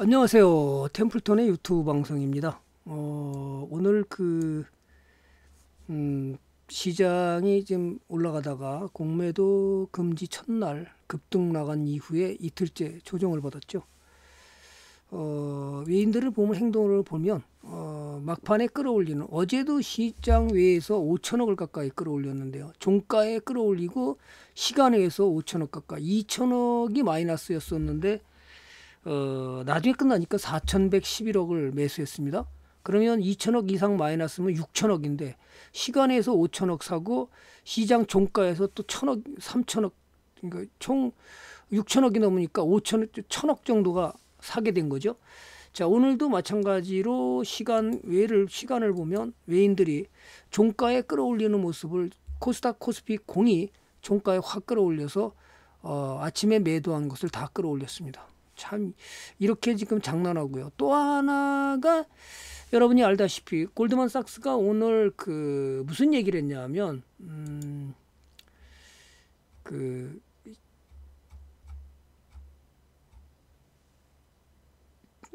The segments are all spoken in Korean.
안녕하세요. 템플톤의 유튜브 방송입니다. 어, 오늘 그, 음, 시장이 지금 올라가다가 공매도 금지 첫날 급등 나간 이후에 이틀째 조정을 받았죠. 어, 외인들을 보면 행동을 보면 어, 막판에 끌어올리는 어제도 시장 외에서 5천억을 가까이 끌어올렸는데요. 종가에 끌어올리고 시간에 서 5천억 가까이 2천억이 마이너스였었는데 어, 나중에 끝나니까 4,111억을 매수했습니다. 그러면 2천억 이상 마이너스면 6천억인데 시간에서 5천억 사고 시장 종가에서 또 천억, 3천억 그러니까 총 6천억이 넘으니까 5천 천억 정도가 사게 된 거죠. 자 오늘도 마찬가지로 시간 외를 시간을 보면 외인들이 종가에 끌어올리는 모습을 코스닥 코스피 공이 종가에 확 끌어올려서 어, 아침에 매도한 것을 다 끌어올렸습니다. 참 이렇게 지금 장난하고요. 또 하나가 여러분이 알다시피 골드만삭스가 오늘 그 무슨 얘기를 했냐면 음그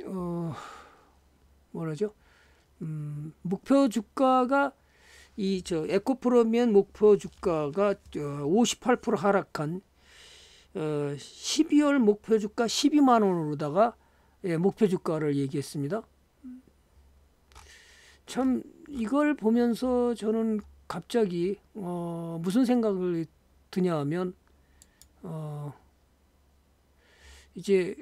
어, 뭐라죠? 음, 목표 주가가 이 저 에코프로미안 목표 주가가 58% 하락한 12월 어, 목표 주가 12만 원으로다가 예, 목표 주가를 얘기했습니다. 참 이걸 보면서 저는 갑자기 어, 무슨 생각을 드냐 하면 어, 이제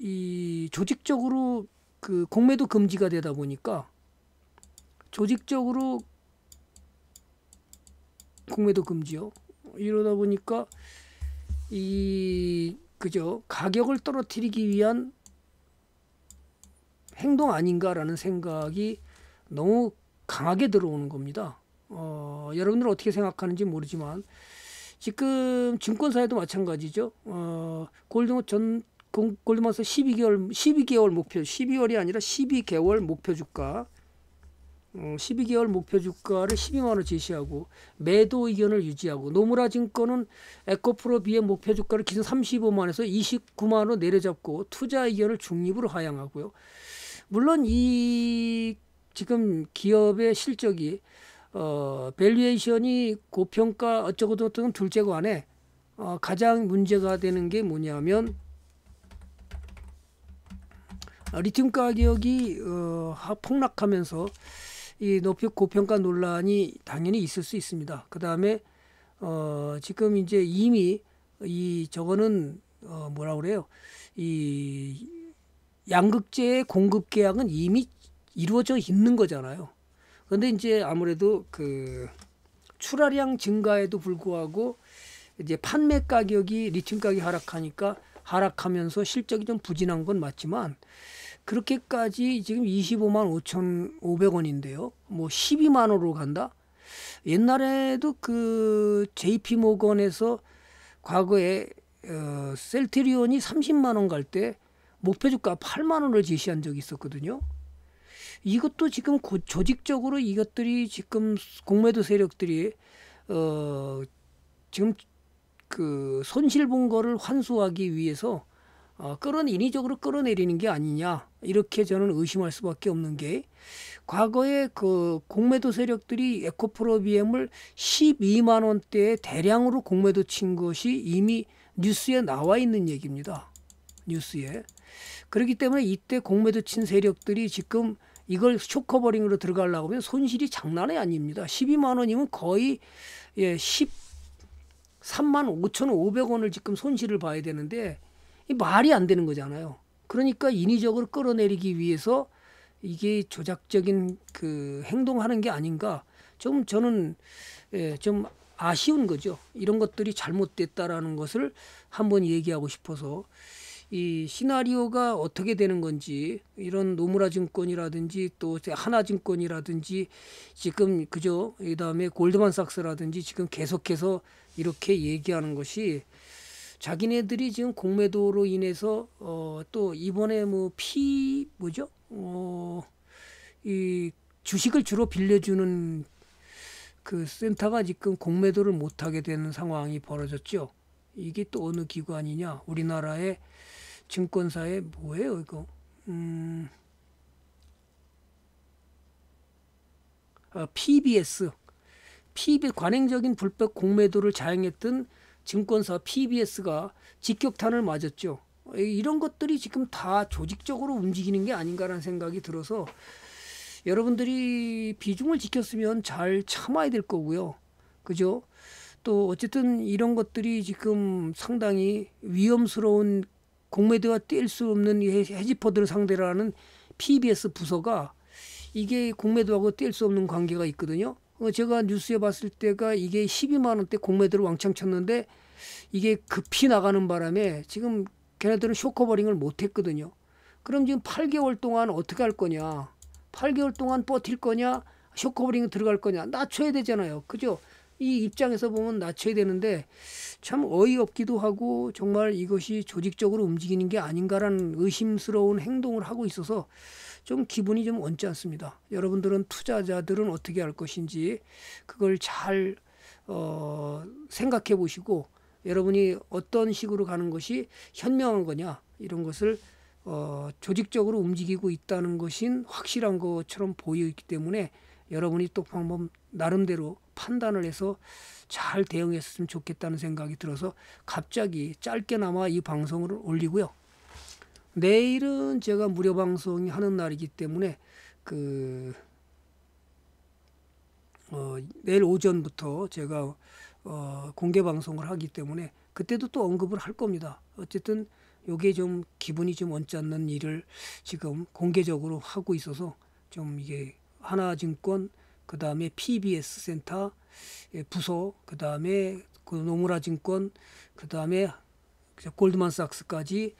이 조직적으로 그 공매도 금지가 되다 보니까 조직적으로 공매도 금지요. 이러다 보니까 이 그죠 가격을 떨어뜨리기 위한 행동 아닌가라는 생각이 너무 강하게 들어오는 겁니다. 어, 여러분들 어떻게 생각하는지 모르지만 지금 증권사에도 마찬가지죠. 어, 골드 전 골드만서 12개월 12개월 목표 12월이 아니라 12개월 목표 주가 12개월 어, 목표 주가를 12만원 제시하고 매도 의견을 유지하고 노무라 증권은 에코프로비의 목표 주가를 기준 35만원에서 29만원 내려잡고 투자 의견을 중립으로 하향하고요. 물론 이 지금 기업의 실적이 어, 밸류에이션이 고평가 어쩌고 저쩌고 둘째고 안에 어, 가장 문제가 되는 게 뭐냐면 어, 리튬 가격이 어, 폭락하면서 이 높이 고평가 논란이 당연히 있을 수 있습니다. 그 다음에 어 지금 이제 이미 이 저거는 어 뭐라 그래요? 이 양극재의 공급 계약은 이미 이루어져 있는 거잖아요. 그런데 이제 아무래도 그 출하량 증가에도 불구하고 이제 판매 가격이 리튬 가격이 하락하니까 하락하면서 실적이 좀 부진한 건 맞지만 그렇게까지 지금 25만 5천 5백원인데요. 뭐 12만으로 원 간다? 옛날에도 그 JP 모건에서 과거에 어, 셀트리온이 30만 원 갈 때 목표 주가 8만 원을 제시한 적이 있었거든요. 이것도 지금 조직적으로 이것들이 지금 공매도 세력들이 어, 지금 그 손실 본 거를 환수하기 위해서 어, 끌어내, 인위적으로 끌어내리는 게 아니냐 이렇게 저는 의심할 수밖에 없는 게 과거에 그 공매도 세력들이 에코프로 비엠을 12만 원대에 대량으로 공매도 친 것이 이미 뉴스에 나와 있는 얘기입니다. 뉴스에. 그렇기 때문에 이때 공매도 친 세력들이 지금 이걸 쇼커버링으로 들어가려고 하면 손실이 장난이 아닙니다. 12만 원이면 거의 예, 13만 5천 5백 원을 지금 손실을 봐야 되는데 이 말이 안 되는 거잖아요. 그러니까 인위적으로 끌어내리기 위해서 이게 조작적인 그 행동하는 게 아닌가 좀 저는 예, 좀 아쉬운 거죠. 이런 것들이 잘못됐다라는 것을 한번 얘기하고 싶어서 이 시나리오가 어떻게 되는 건지 이런 노무라 증권이라든지 또 하나 증권이라든지 지금 그죠 그다음에 골드만삭스라든지 지금 계속해서 이렇게 얘기하는 것이 자기네들이 지금 공매도로 인해서 어, 또 이번에 뭐피 뭐죠? 어, 이 주식을 주로 빌려주는 그 센터가 지금 공매도를 못하게 되는 상황이 벌어졌죠. 이게 또 어느 기관이냐? 우리나라의 증권사의 뭐예요 이거? 음, 아, PBS. PB 관행적인 불법 공매도를 자행했던 증권사 PBS가 직격탄을 맞았죠. 이런 것들이 지금 다 조직적으로 움직이는 게 아닌가라는 생각이 들어서 여러분들이 비중을 지켰으면 잘 참아야 될 거고요. 그죠? 또 어쨌든 이런 것들이 지금 상당히 위험스러운 공매도와 뛸수 없는 해지퍼들을 상대로 하는 PBS 부서가 이게 공매도하고 뗄수 없는 관계가 있거든요. 어, 제가 뉴스에 봤을 때가 이게 12만 원대 공매도를 왕창 쳤는데 이게 급히 나가는 바람에 지금 걔네들은 쇼커버링을 못했거든요. 그럼 지금 8개월 동안 어떻게 할 거냐? 8개월 동안 버틸 거냐? 쇼커버링 들어갈 거냐? 낮춰야 되잖아요. 그죠? 이 입장에서 보면 낮춰야 되는데 참 어이없기도 하고 정말 이것이 조직적으로 움직이는 게 아닌가라는 의심스러운 행동을 하고 있어서 좀 기분이 좀 얹지 않습니다. 여러분들은 투자자들은 어떻게 할 것인지 그걸 잘 어, 생각해 보시고 여러분이 어떤 식으로 가는 것이 현명한 거냐 이런 것을 어, 조직적으로 움직이고 있다는 것인 확실한 것처럼 보이기 때문에 여러분이 또 방법 나름대로 판단을 해서 잘 대응했으면 좋겠다는 생각이 들어서 갑자기 짧게나마 이 방송을 올리고요. 내일은 제가 무료 방송이 하는 날이기 때문에 그 어, 내일 오전부터 제가 어, 공개 방송을 하기 때문에 그때도 또 언급을 할 겁니다. 어쨌든 요게 좀 기분이 좀 언짢는 일을 지금 공개적으로 하고 있어서 좀 이게 하나증권, 그 다음에 PBS 센터 예, 부서, 그 다음에 그 노무라증권, 그 다음에 골드만삭스까지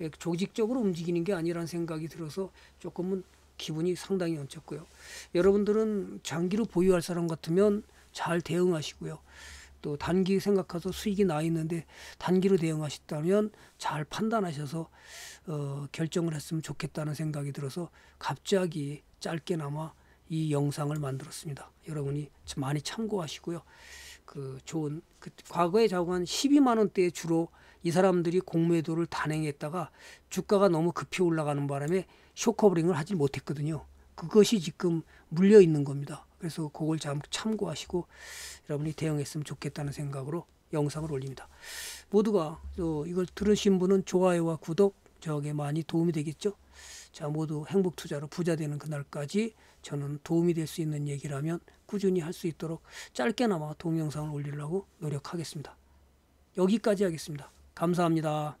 예, 조직적으로 움직이는 게 아니라는 생각이 들어서 조금은 기분이 상당히 얹혔고요. 여러분들은 장기로 보유할 사람 같으면 잘 대응하시고요. 또 단기 생각해서 수익이 나 있는데 단기로 대응하셨다면 잘 판단하셔서 어, 결정을 했으면 좋겠다는 생각이 들어서 갑자기 짧게나마 이 영상을 만들었습니다. 여러분이 많이 참고하시고요. 그 좋은 그 과거에 자고 한 12만 원대에 주로 이 사람들이 공매도를 단행했다가 주가가 너무 급히 올라가는 바람에 쇼커버링을 하지 못했거든요. 그것이 지금 물려 있는 겁니다. 그래서 그걸 참고하시고 여러분이 대응했으면 좋겠다는 생각으로 영상을 올립니다. 모두가 이걸 들으신 분은 좋아요와 구독 저게 에 많이 도움이 되겠죠. 자 모두 행복 투자로 부자 되는 그날까지 저는 도움이 될 수 있는 얘기라면 꾸준히 할 수 있도록 짧게나마 동영상을 올리려고 노력하겠습니다. 여기까지 하겠습니다. 감사합니다.